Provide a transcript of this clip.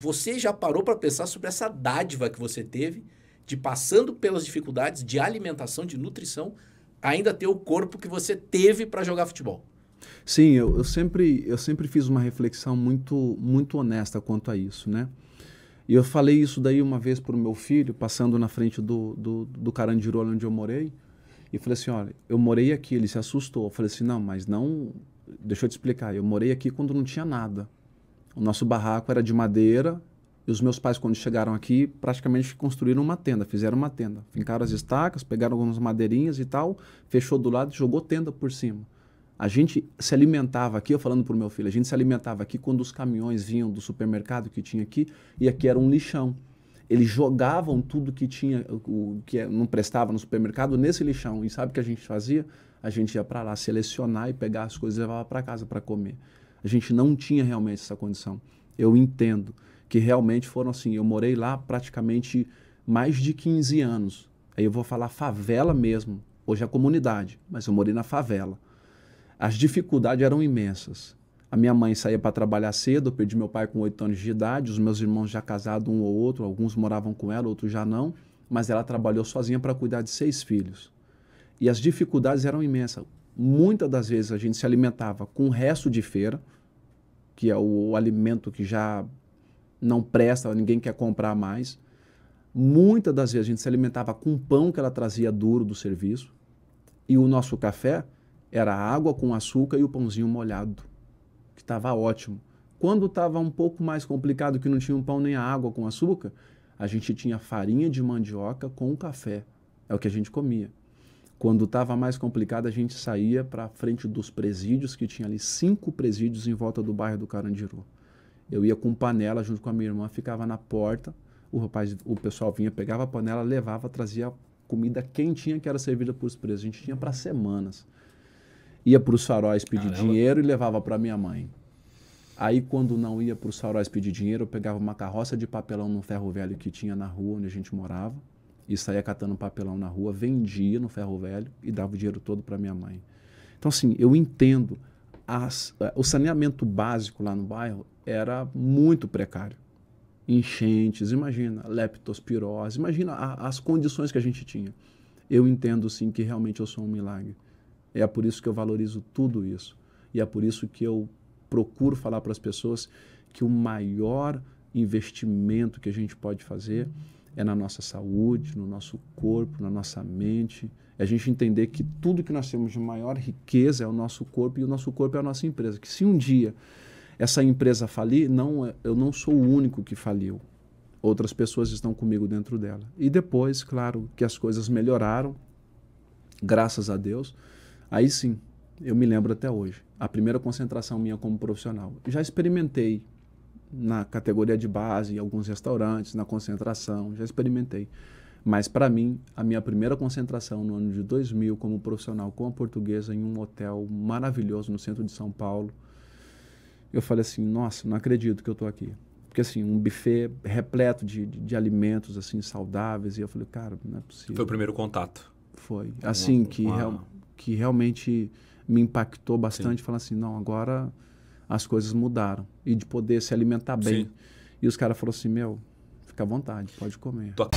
Você já parou para pensar sobre essa dádiva que você teve de passando pelas dificuldades de alimentação, de nutrição, ainda ter o corpo que você teve para jogar futebol? Sim, eu, eu, sempre, eu sempre fiz uma reflexão muito, muito honesta quanto a isso, né? E eu falei isso daí uma vez para o meu filho, passando na frente do, do, do Carandiru, onde eu morei, e falei assim, olha, eu morei aqui, ele se assustou. Eu falei assim, não, mas não, deixa eu te explicar, eu morei aqui quando não tinha nada. O nosso barraco era de madeira e os meus pais, quando chegaram aqui, praticamente construíram uma tenda, fizeram uma tenda. Fincaram as estacas, pegaram algumas madeirinhas e tal, fechou do lado e jogou tenda por cima. A gente se alimentava aqui, eu falando para o meu filho, a gente se alimentava aqui quando os caminhões vinham do supermercado que tinha aqui, e aqui era um lixão. Eles jogavam tudo que tinha, o que é, não prestava no supermercado, nesse lixão. E sabe o que a gente fazia? A gente ia para lá selecionar e pegar as coisas e levava para casa para comer. A gente não tinha realmente essa condição. Eu entendo que realmente foram assim. Eu morei lá praticamente mais de 15 anos. Aí eu vou falar favela mesmo. Hoje é comunidade, mas eu morei na favela. As dificuldades eram imensas. A minha mãe saía para trabalhar cedo, eu perdi meu pai com 8 anos de idade, os meus irmãos já casados um ou outro, alguns moravam com ela, outros já não, mas ela trabalhou sozinha para cuidar de seis filhos. E as dificuldades eram imensas. Muitas das vezes a gente se alimentava com o resto de feira, que é o, alimento que já não presta, ninguém quer comprar mais. Muitas das vezes a gente se alimentava com pão que ela trazia duro do serviço e o nosso café era água com açúcar e o pãozinho molhado, que estava ótimo. Quando estava um pouco mais complicado, que não tinha um pão nem a água com açúcar, a gente tinha farinha de mandioca com café. É o que a gente comia. Quando estava mais complicado, a gente saía para a frente dos presídios, que tinha ali cinco presídios em volta do bairro do Carandiru. Eu ia com panela junto com a minha irmã, ficava na porta, o rapaz, o pessoal vinha, pegava a panela, levava, trazia comida quentinha que era servida para os presos. A gente tinha para semanas. Ia para os faróis pedir Caramba. dinheiro e levava para minha mãe. Aí, quando não ia para os faróis pedir dinheiro, eu pegava uma carroça de papelão no ferro velho que tinha na rua onde a gente morava e saía catando papelão na rua, vendia no ferro velho e dava o dinheiro todo para minha mãe. Então, assim, eu entendo. As, o saneamento básico lá no bairro era muito precário. Enchentes, imagina, leptospirose, imagina a, as condições que a gente tinha. Eu entendo, sim, que realmente eu sou um milagre. É por isso que eu valorizo tudo isso. E é por isso que eu procuro falar para as pessoas que o maior investimento que a gente pode fazer é na nossa saúde, no nosso corpo, na nossa mente. É a gente entender que tudo que nós temos de maior riqueza é o nosso corpo e o nosso corpo é a nossa empresa. Que se um dia essa empresa falir, não, é, eu não sou o único que faliu. Outras pessoas estão comigo dentro dela. E depois, claro, que as coisas melhoraram, graças a Deus. Aí sim, eu me lembro até hoje, a primeira concentração minha como profissional. Já experimentei na categoria de base, em alguns restaurantes, na concentração, já experimentei. Mas para mim, a minha primeira concentração no ano de 2000 como profissional com a portuguesa em um hotel maravilhoso no centro de São Paulo, eu falei assim, nossa, não acredito que eu estou aqui. Porque assim, um buffet repleto de, de, de, alimentos assim saudáveis e eu falei, cara, não é possível. Foi o primeiro contato. Foi. Assim uma, que uma... Real, que realmente me impactou bastante, falar assim, não, agora as coisas mudaram. E de poder se alimentar bem. Sim. E os caras falaram assim: meu, fica à vontade, pode comer. Tô...